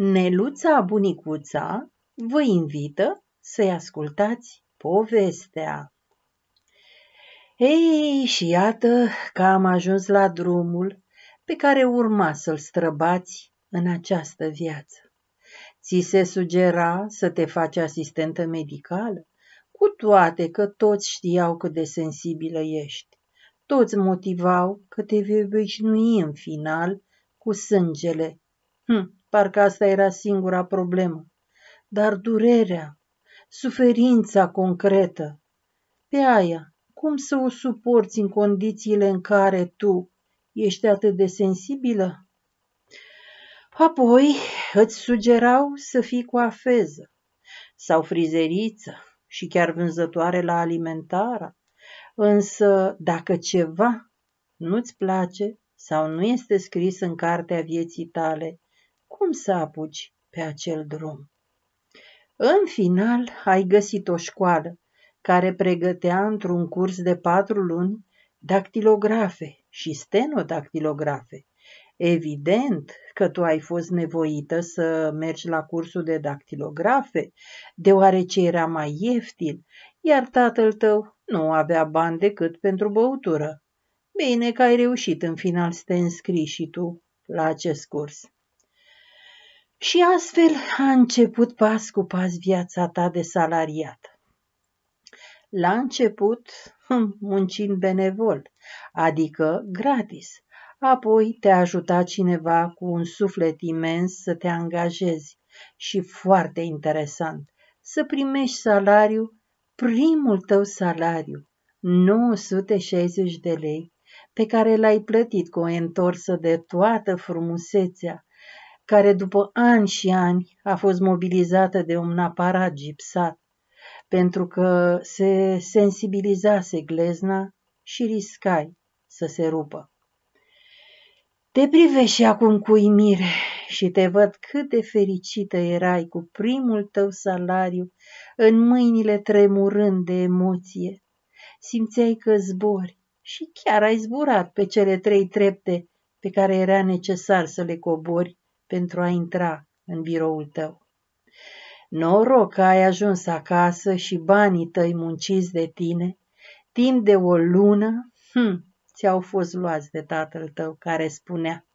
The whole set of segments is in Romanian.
Neluța Bunicuța vă invită să-i ascultați povestea. Ei, și iată că am ajuns la drumul pe care urma să-l străbați în această viață. Ți se sugera să te faci asistentă medicală, cu toate că toți știau cât de sensibilă ești. Toți motivau că te vei obișnui în final cu sângele Hm, parcă asta era singura problemă. Dar durerea, suferința concretă, pe aia, cum să o suporți în condițiile în care tu ești atât de sensibilă? Apoi îți sugerau să fii coafeză sau frizeriță și chiar vânzătoare la alimentară, însă dacă ceva nu-ți place sau nu este scris în cartea vieții tale, cum să apuci pe acel drum. În final, ai găsit o școală care pregătea într-un curs de patru luni dactilografe și stenodactilografe. Evident că tu ai fost nevoită să mergi la cursul de dactilografe, deoarece era mai ieftin, iar tatăl tău nu avea bani decât pentru băutură. Bine că ai reușit în final să te înscrii și tu la acest curs. Și astfel a început pas cu pas viața ta de salariat. La început, muncind benevol, adică gratis, apoi te ajuta cineva cu un suflet imens să te angajezi și foarte interesant, să primești salariu, primul tău salariu, 960 de lei, pe care l-ai plătit cu o întorsă de toată frumusețea, care după ani și ani a fost mobilizată de un aparat gipsat, pentru că se sensibilizase glezna și riscai să se rupă. Te privești acum cu imire și te văd cât de fericită erai cu primul tău salariu în mâinile tremurând de emoție. Simțeai că zbori și chiar ai zburat pe cele trei trepte pe care era necesar să le cobori pentru a intra în biroul tău. Noroc că ai ajuns acasă și banii tăi munciți de tine, timp de o lună, hm, ți-au fost luați de tatăl tău care spunea,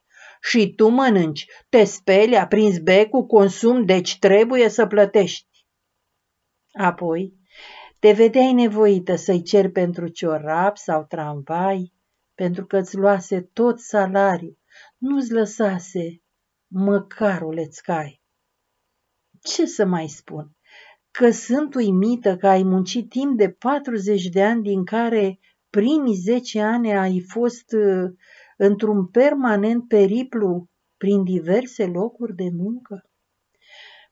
și tu mănânci, te speli, aprinzi becul, consum, deci trebuie să plătești. Apoi, te vedeai nevoită să-i ceri pentru ciorap sau tramvai, pentru că îți luase tot salariul, nu-ți lăsase măcar o lețcai. Ce să mai spun? Că sunt uimită că ai muncit timp de 40 de ani din care primii 10 ani ai fost ă, într-un permanent periplu prin diverse locuri de muncă?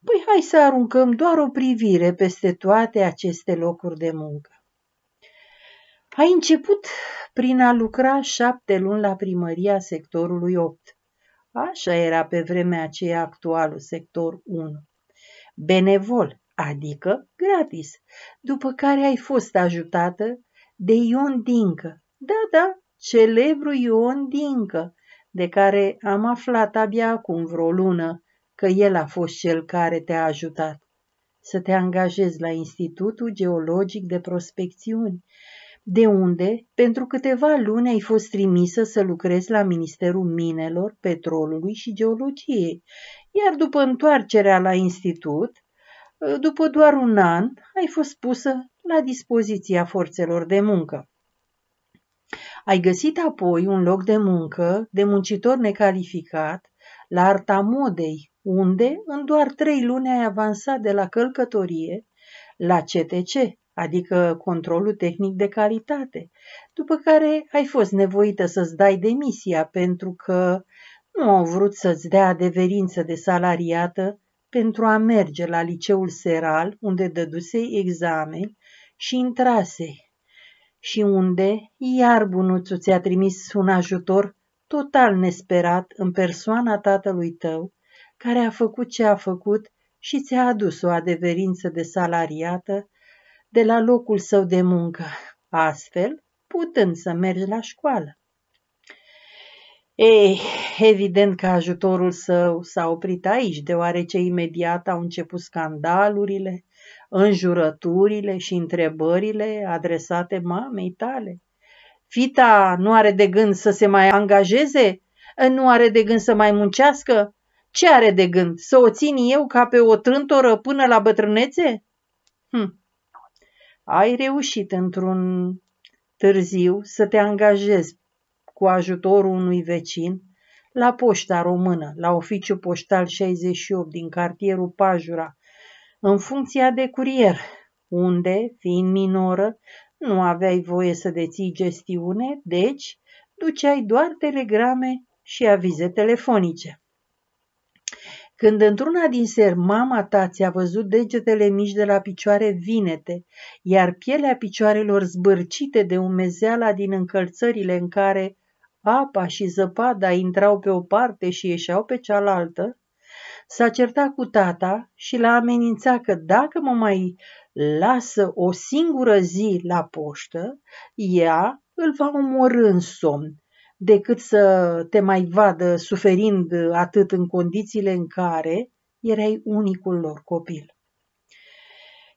Păi hai să aruncăm doar o privire peste toate aceste locuri de muncă. Ai început prin a lucra șapte luni la primăria sectorului 8. Așa era pe vremea aceea actualul sector 1. Benevol, adică gratis, după care ai fost ajutată de Ion Dincă. Da, da, celebru Ion Dincă, de care am aflat abia acum vreo lună că el a fost cel care te-a ajutat să te angajezi la Institutul Geologic de Prospecțiuni, de unde, pentru câteva luni ai fost trimisă să lucrezi la Ministerul Minelor, Petrolului și Geologiei, iar după întoarcerea la institut, după doar un an, ai fost pusă la dispoziția forțelor de muncă. Ai găsit apoi un loc de muncă de muncitor necalificat la arta modei, unde în doar trei luni ai avansat de la călcătorie la CTC, adică controlul tehnic de calitate, după care ai fost nevoită să-ți dai demisia pentru că nu au vrut să-ți dea adeverință de salariată pentru a merge la liceul seral unde dădusei examen și intrase și unde iar bunuțul ți-a trimis un ajutor total nesperat în persoana tatălui tău, care a făcut ce a făcut și ți-a adus o adeverință de salariată de la locul său de muncă, astfel putând să mergi la școală. Ei, evident că ajutorul său s-a oprit aici, deoarece imediat au început scandalurile, înjurăturile și întrebările adresate mamei tale. Fita nu are de gând să se mai angajeze? Nu are de gând să mai muncească? Ce are de gând? Să o țin eu ca pe o trântoră până la bătrânețe? Hm, ai reușit într-un târziu să te angajezi cu ajutorul unui vecin la poșta română, la oficiu poștal 68 din cartierul Pajura, în funcția de curier, unde, fiind minoră, nu aveai voie să deții gestiune, deci duceai doar telegrame și avize telefonice. Când într-una din ser mama ta ți-a văzut degetele mici de la picioare vinete, iar pielea picioarelor zbârcite de umezeala din încălțările în care apa și zăpada intrau pe o parte și ieșeau pe cealaltă, s-a certat cu tata și l-a amenințat că dacă mă mai lasă o singură zi la poștă, ea îl va omorâ în somn decât să te mai vadă suferind atât în condițiile în care erai unicul lor copil.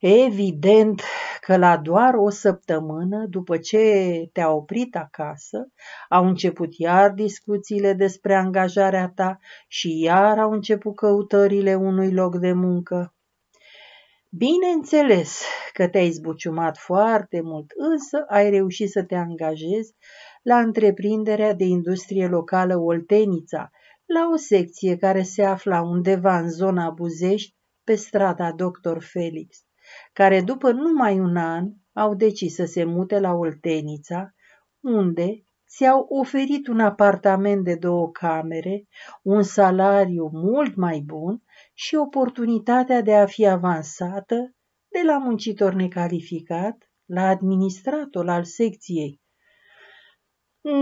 Evident că la doar o săptămână după ce te-a oprit acasă, au început iar discuțiile despre angajarea ta și iar au început căutările unui loc de muncă. Bineînțeles că te-ai zbuciumat foarte mult, însă ai reușit să te angajezi la întreprinderea de industrie locală Oltenița, la o secție care se afla undeva în zona Buzești, pe strada Dr. Felix, care după numai un an au decis să se mute la Oltenița, unde ți-au oferit un apartament de două camere, un salariu mult mai bun și oportunitatea de a fi avansată de la muncitor necalificat la administrator al secției,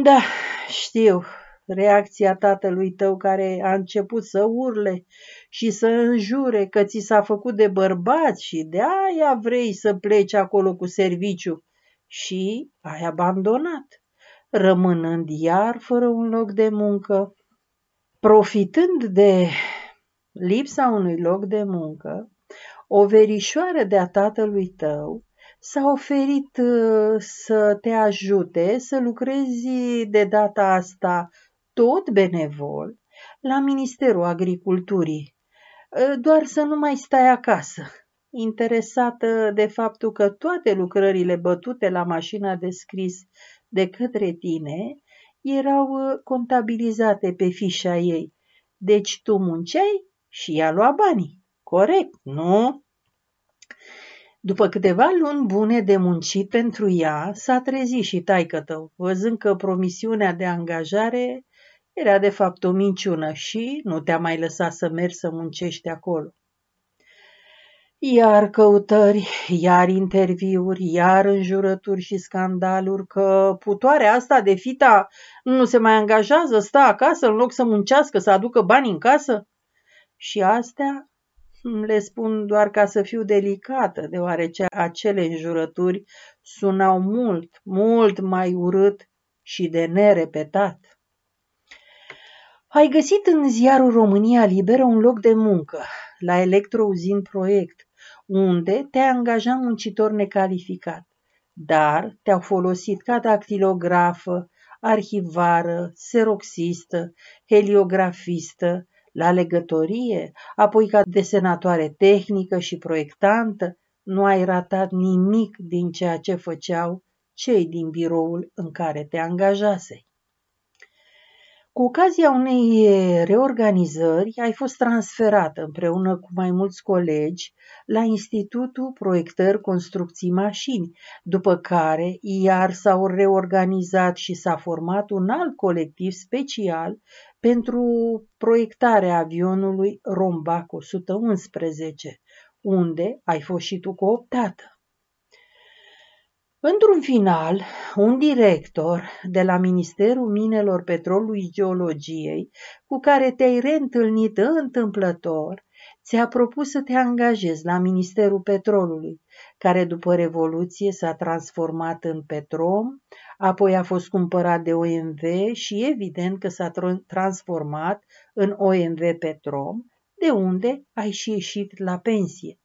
da, știu, reacția tatălui tău care a început să urle și să înjure că ți s-a făcut de bărbat și de aia vrei să pleci acolo cu serviciu și ai abandonat, rămânând iar fără un loc de muncă. Profitând de lipsa unui loc de muncă, o verișoară de-a tatălui tău s-a oferit uh, să te ajute să lucrezi de data asta tot benevol la Ministerul Agriculturii. Uh, doar să nu mai stai acasă. Interesată de faptul că toate lucrările bătute la mașina de scris de către tine erau uh, contabilizate pe fișa ei. Deci tu munceai și ea lua banii. Corect, nu? După câteva luni bune de muncit pentru ea, s-a trezit și taică tău, văzând că promisiunea de angajare era de fapt o minciună și nu te-a mai lăsat să mergi să muncești acolo. Iar căutări, iar interviuri, iar înjurături și scandaluri că putoarea asta de fita nu se mai angajează, stă acasă în loc să muncească, să aducă bani în casă. Și astea le spun doar ca să fiu delicată, deoarece acele înjurături sunau mult, mult mai urât și de nerepetat. Ai găsit în ziarul România Liberă un loc de muncă, la Electrouzin Proiect, unde te angaja muncitor necalificat, dar te-au folosit ca dactilografă, arhivară, seroxistă, heliografistă, la legătorie, apoi ca desenatoare tehnică și proiectantă, nu ai ratat nimic din ceea ce făceau cei din biroul în care te angajasei. Cu ocazia unei reorganizări, ai fost transferat, împreună cu mai mulți colegi la Institutul Proiectări Construcții Mașini, după care iar s-au reorganizat și s-a format un alt colectiv special pentru proiectarea avionului Rombac 111, unde ai fost și tu cooptată. Într-un final, un director de la Ministerul Minelor Petrolului Geologiei, cu care te-ai reîntâlnit întâmplător, ți-a propus să te angajezi la Ministerul Petrolului, care după Revoluție s-a transformat în Petrom, apoi a fost cumpărat de OMV și evident că s-a transformat în OMV Petrom, de unde ai și ieșit la pensie.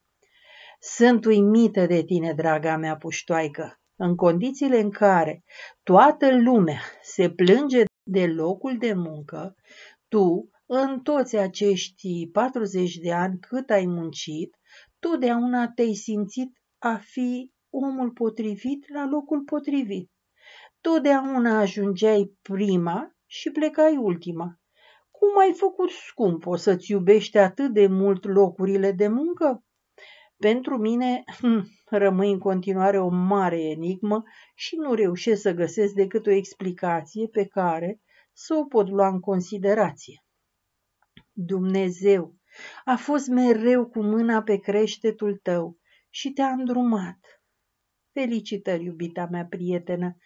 Sunt uimită de tine, draga mea puștoaică, în condițiile în care toată lumea se plânge de locul de muncă, tu, în toți acești 40 de ani cât ai muncit, totdeauna te-ai simțit a fi omul potrivit la locul potrivit. Totdeauna ajungeai prima și plecai ultima. Cum ai făcut scump o să-ți iubești atât de mult locurile de muncă? Pentru mine hmm, rămâi în continuare o mare enigmă și nu reușesc să găsesc decât o explicație pe care să o pot lua în considerație. Dumnezeu a fost mereu cu mâna pe creștetul tău și te-a îndrumat. Felicitări, iubita mea prietenă,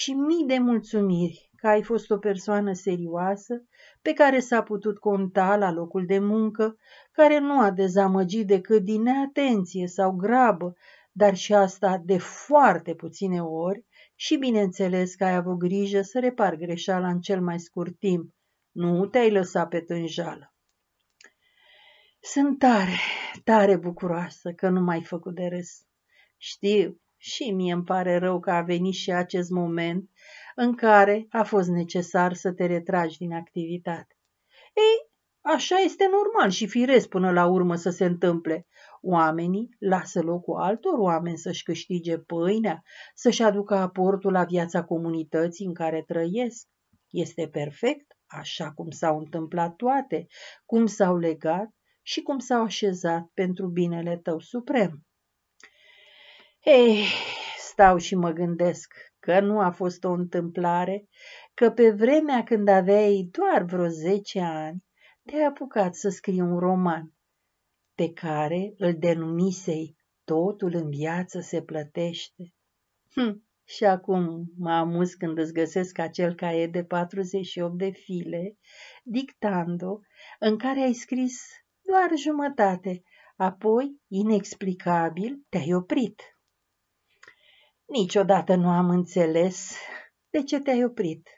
și mii de mulțumiri că ai fost o persoană serioasă pe care s-a putut conta la locul de muncă, care nu a dezamăgit decât din neatenție sau grabă, dar și asta de foarte puține ori și bineînțeles că ai avut grijă să repar greșeala în cel mai scurt timp. Nu te-ai lăsat pe tânjală. Sunt tare, tare bucuroasă că nu m-ai făcut de râs. Știu, și mie îmi pare rău că a venit și acest moment în care a fost necesar să te retragi din activitate. Ei, așa este normal și firesc până la urmă să se întâmple. Oamenii lasă locul altor oameni să-și câștige pâinea, să-și aducă aportul la viața comunității în care trăiesc. Este perfect așa cum s-au întâmplat toate, cum s-au legat și cum s-au așezat pentru binele tău suprem. Ei, stau și mă gândesc că nu a fost o întâmplare, că pe vremea când aveai doar vreo zece ani, te-ai apucat să scrii un roman, pe care îl denumisei Totul în viață se plătește. Hm, și acum mă amuz când îți găsesc acel caiet de 48 de file, dictando, în care ai scris doar jumătate, apoi, inexplicabil, te-ai oprit. Niciodată nu am înțeles de ce te-ai oprit.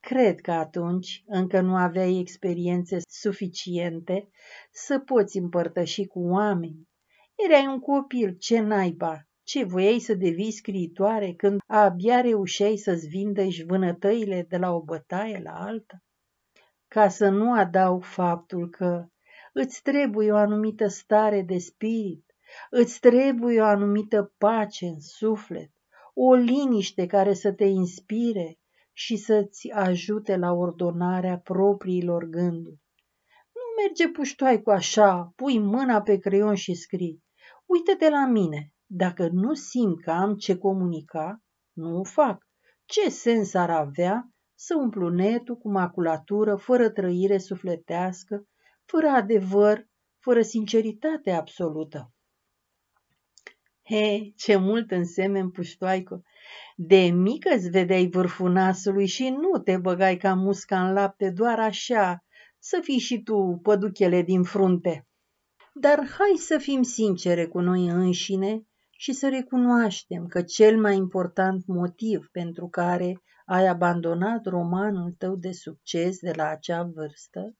Cred că atunci încă nu aveai experiențe suficiente să poți împărtăși cu oameni. Erai un copil, ce naiba, ce voiei să devii scriitoare când abia reușeai să-ți vindești vânătăile de la o bătaie la alta? Ca să nu adaug faptul că îți trebuie o anumită stare de spirit, Îți trebuie o anumită pace în suflet, o liniște care să te inspire și să-ți ajute la ordonarea propriilor gânduri. Nu merge puștoai cu așa, pui mâna pe creion și scrii. Uită-te la mine, dacă nu simt că am ce comunica, nu o fac. Ce sens ar avea să umplu netul cu maculatură fără trăire sufletească, fără adevăr, fără sinceritate absolută? He, ce mult însemeni puștoaică! De mică îți vedeai vârful nasului și nu te băgai ca musca în lapte, doar așa, să fii și tu păduchele din frunte. Dar hai să fim sincere cu noi înșine și să recunoaștem că cel mai important motiv pentru care ai abandonat romanul tău de succes de la acea vârstă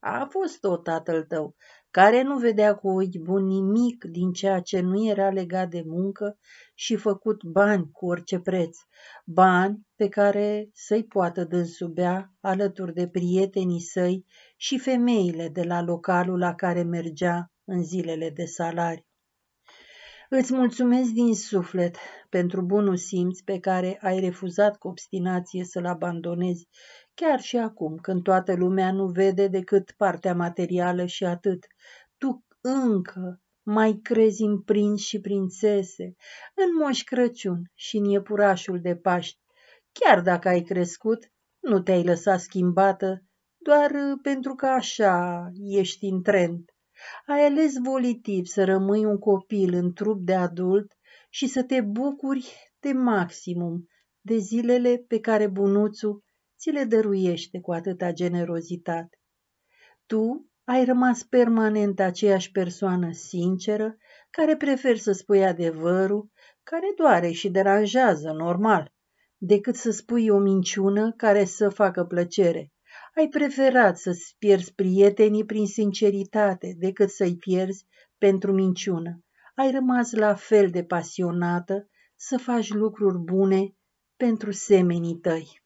a fost tot tatăl tău, care nu vedea cu ochi bun nimic din ceea ce nu era legat de muncă și făcut bani cu orice preț, bani pe care să-i poată dânsubea alături de prietenii săi și femeile de la localul la care mergea în zilele de salari. Îți mulțumesc din suflet pentru bunul simț pe care ai refuzat cu obstinație să-l abandonezi Chiar și acum, când toată lumea nu vede decât partea materială și atât, tu încă mai crezi în prinți și prințese, în Moș Crăciun și în iepurașul de Paști. Chiar dacă ai crescut, nu te-ai lăsat schimbată, doar uh, pentru că așa ești în trend. Ai ales volitiv să rămâi un copil în trup de adult și să te bucuri de maximum de zilele pe care bunuțul ți le dăruiește cu atâta generozitate. Tu ai rămas permanent aceeași persoană sinceră, care preferi să spui adevărul, care doare și deranjează, normal, decât să spui o minciună care să facă plăcere. Ai preferat să-ți pierzi prietenii prin sinceritate decât să-i pierzi pentru minciună. Ai rămas la fel de pasionată să faci lucruri bune pentru semenii tăi.